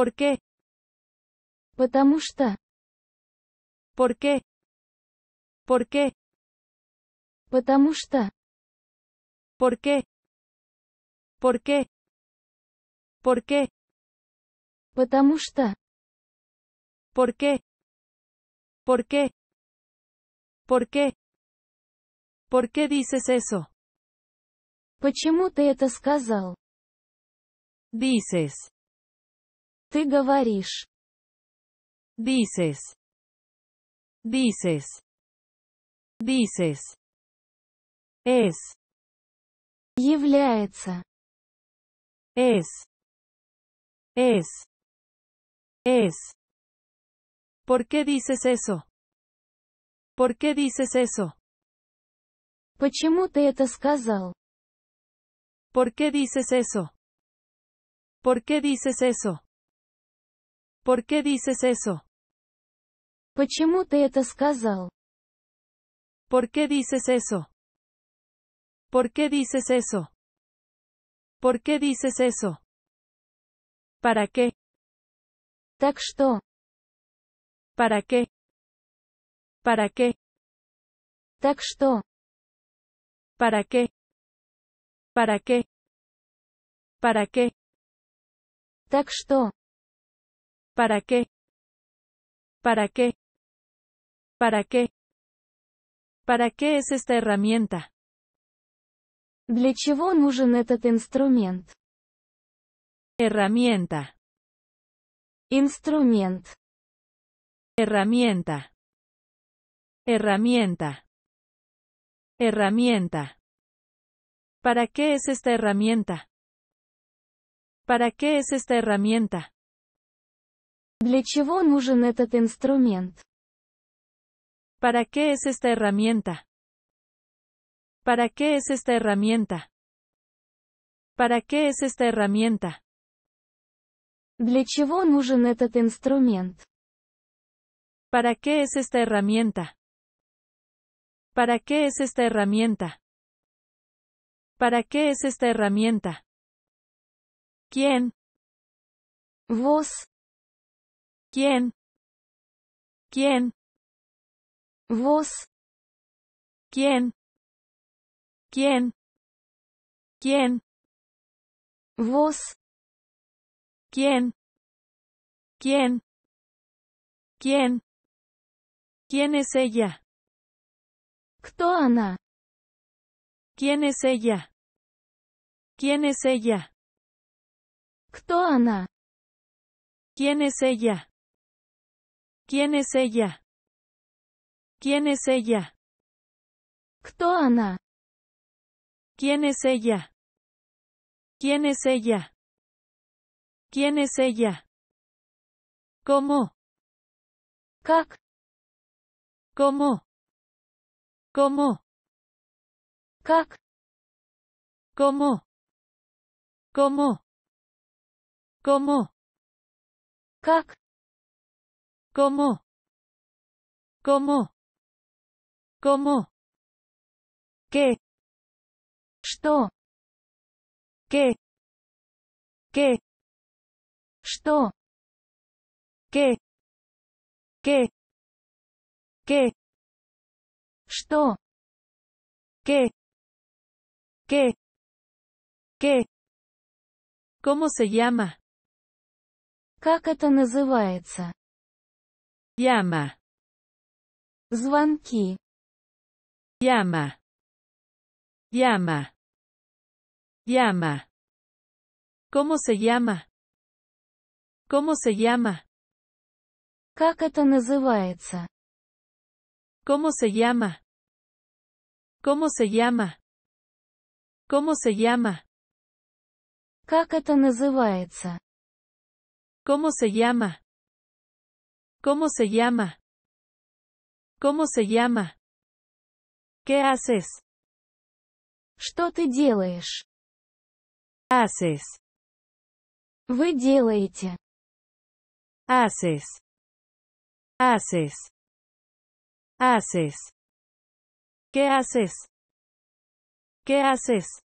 ¿Por qué? Потому ¿Por qué? ¿Por qué? Потому ¿Por qué? ¿Por qué? ¿Por qué? Потому ¿Por qué? ¿Por qué? ¿Por qué? ¿Por qué dices eso? Почему ты это сказал? Dices. Ты говоришь. Dices. Dices. Dices. Es. Является. Es. Es. Es. ¿Por qué dices eso? ¿Por qué dices eso? Почему ты это сказал? ¿Por qué dices eso? ¿Por qué dices eso? ¿Por qué dices eso? Почему ты ¿Por qué dices eso? ¿Por qué dices eso? ¿Por qué dices eso? ¿Para qué? Так ¿Para qué? ¿Para qué? Так ¿Para qué? ¿Para qué? ¿Para qué? Так ¿Para qué? ¿Para qué? ¿Para qué? ¿Para qué es esta herramienta? Для чего нужен этот инструмент? Herramienta. Instrument. Herramienta. Herramienta. Herramienta. ¿Para qué es esta herramienta? ¿Para qué es esta herramienta? Для чего нужен этот инструмент? ¿Para qué es esta herramienta? ¿Para qué es esta herramienta? ¿Para qué es esta herramienta? Для чего нужен этот инструмент? ¿Para qué es esta herramienta? ¿Para qué es esta herramienta? ¿Para qué es esta herramienta? ¿Quién? Vos. ¿Quién? ¿Quién? Vos. ¿Quién? ¿Quién? ¿Quién? Vos. ¿Quién? ¿Quién? ¿Quién? ¿Quién es ella? ¿Кто ¿Quién es ella? ¿Quién es ella? ¿Quién es ella? ¿Quién es ella? ¿Quién es ella? ¿Кто она? ¿Quién es ella? ¿Quién es ella? ¿Quién es ella? ¿Cómo? Как? ¿Cómo? ¿Cómo? Как? ¿Cómo? ¿Cómo? ¿Cómo? ¿Cómo? ¿Cómo? ¿Cómo? ¿Qué? Что? ¿Qué? ¿Qué? Что? ¿Qué? ¿Qué? ¿Qué? Что? ¿Qué? ¿Qué? ¿Qué? ¿Cómo se llama? Как это называется? Llama. zvanki, Llama. Llama. Llama. ¿Cómo se llama? ¿Cómo se llama? Как это называется? ¿Cómo se llama? ¿Cómo se llama? ¿Cómo se llama? называется? ¿Cómo se llama? ¿Cómo se llama? ¿Cómo se llama? ¿Qué haces? Что ты делаешь? Haces. Haces. Haces. Haces. ¿Qué haces? ¿Qué haces?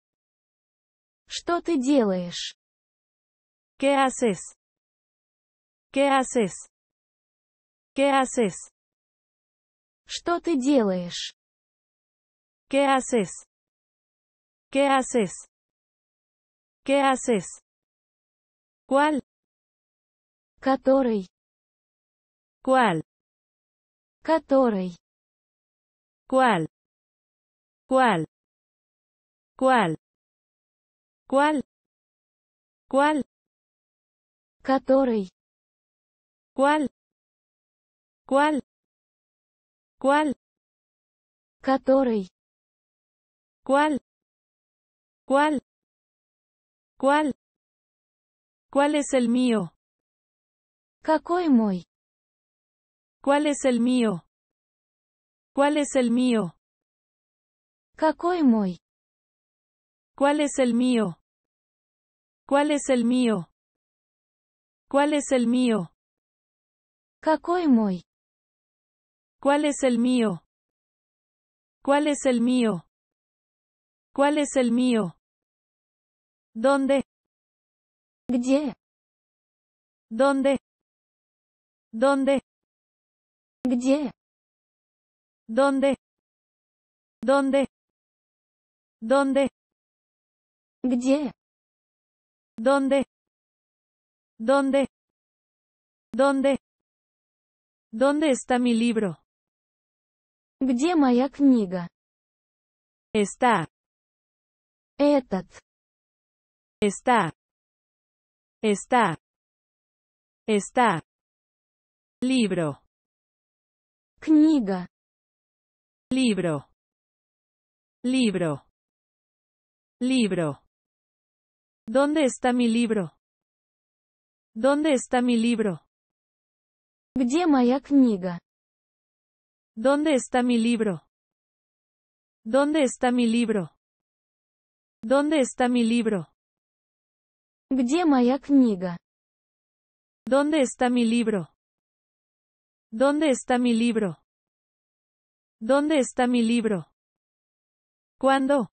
¿Qué haces? ¿Qué haces? ¿Qué haces? Что ты делаешь? ¿Qué haces? ¿Qué haces? ¿Qué haces? ¿Cuál? Который. ¿Cuál? Который. ¿Cuál? ¿Cuál? ¿Cuál? ¿Cuál? ¿Cuál? Который. ¿Cuál? ¿Cuál? ¿Cuál? Который. ¿Cuál? ¿Cuál? ¿Cuál? ¿Cuál es el mío? Какой мой? ¿Cuál es el mío? ¿Cuál es el mío? Какой мой? ¿Cuál es el mío? ¿Cuál es el mío? ¿Cuál es el mío? ¿Cuál es el mío? ¿Cuál es el mío? ¿Cuál es el mío? ¿Dónde? ¿Dónde? ¿Dónde? ¿Dónde? ¿Dónde? ¿Dónde? ¿Dónde? ¿Dónde? ¿Dónde? ¿Dónde está mi libro? Где моя книга? Está. Этот. Está. Está. Está. Libro. Книга. Libro. Libro. Libro. ¿Dónde está mi libro? ¿Dónde está mi libro? Где моя книга? ¿Dónde está mi libro? ¿Dónde está mi libro? ¿Dónde está mi libro? Где моя книга? ¿Dónde está mi libro? ¿Dónde está mi libro? ¿Dónde está mi libro? ¿Cuándo?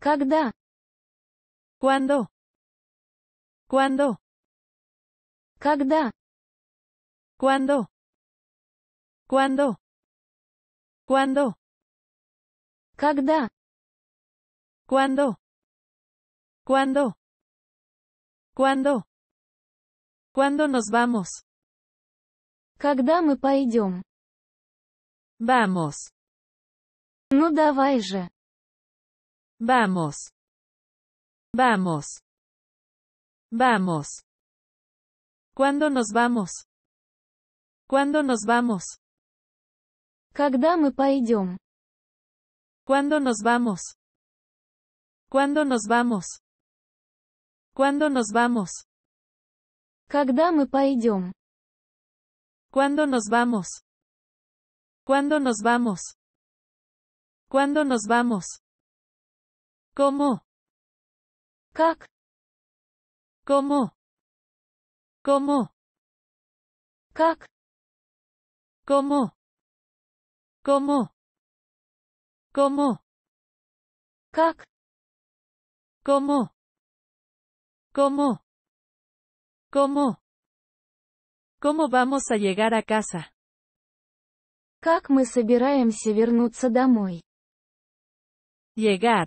Когда? ¿Cuándo? ¿Cuándo? Когда? ¿Cuándo? ¿Cuándo? ¿Cuándo? Когда? ¿Cuándo? ¿Cuándo? ¿Cuándo? ¿Cuándo nos vamos? Когда мы Vamos. Ну давай же. Vamos. Vamos. Vamos. ¿Cuándo nos vamos? ¿Cuándo nos vamos? Когда мы ¿Cuándo nos vamos? ¿Cuándo nos vamos? ¿Cuándo nos vamos? Когда мы ¿Cuándo nos vamos? ¿Cuándo nos vamos? ¿Cuándo nos vamos? ¿Cómo? Как? ¿Cómo? ¿Cómo? Как? ¿Cómo? ¿Cómo? ¿Cómo? Как? ¿Cómo? ¿Cómo? ¿Cómo? ¿Cómo vamos a llegar a casa? Как мы собираемся вернуться домой? Llegar.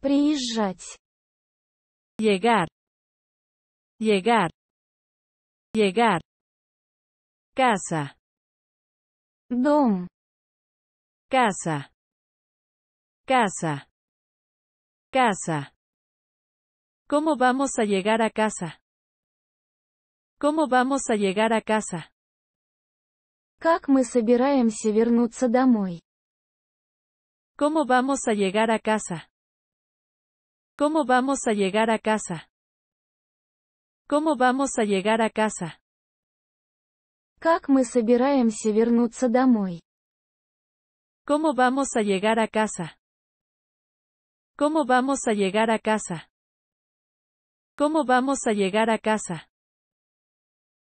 Приезжать. Llegar. Llegar. Llegar. Casa dom Casa. Casa. Casa. ¿Cómo vamos a llegar a casa? ¿Cómo vamos a llegar a casa? Как ¿Cómo vamos a llegar a casa? ¿Cómo vamos a llegar a casa? ¿Cómo vamos a llegar a casa? Как мы собираемся вернуться домой? ¿Cómo vamos a llegar a casa? ¿Cómo vamos a llegar a casa? ¿Cómo vamos a llegar a casa?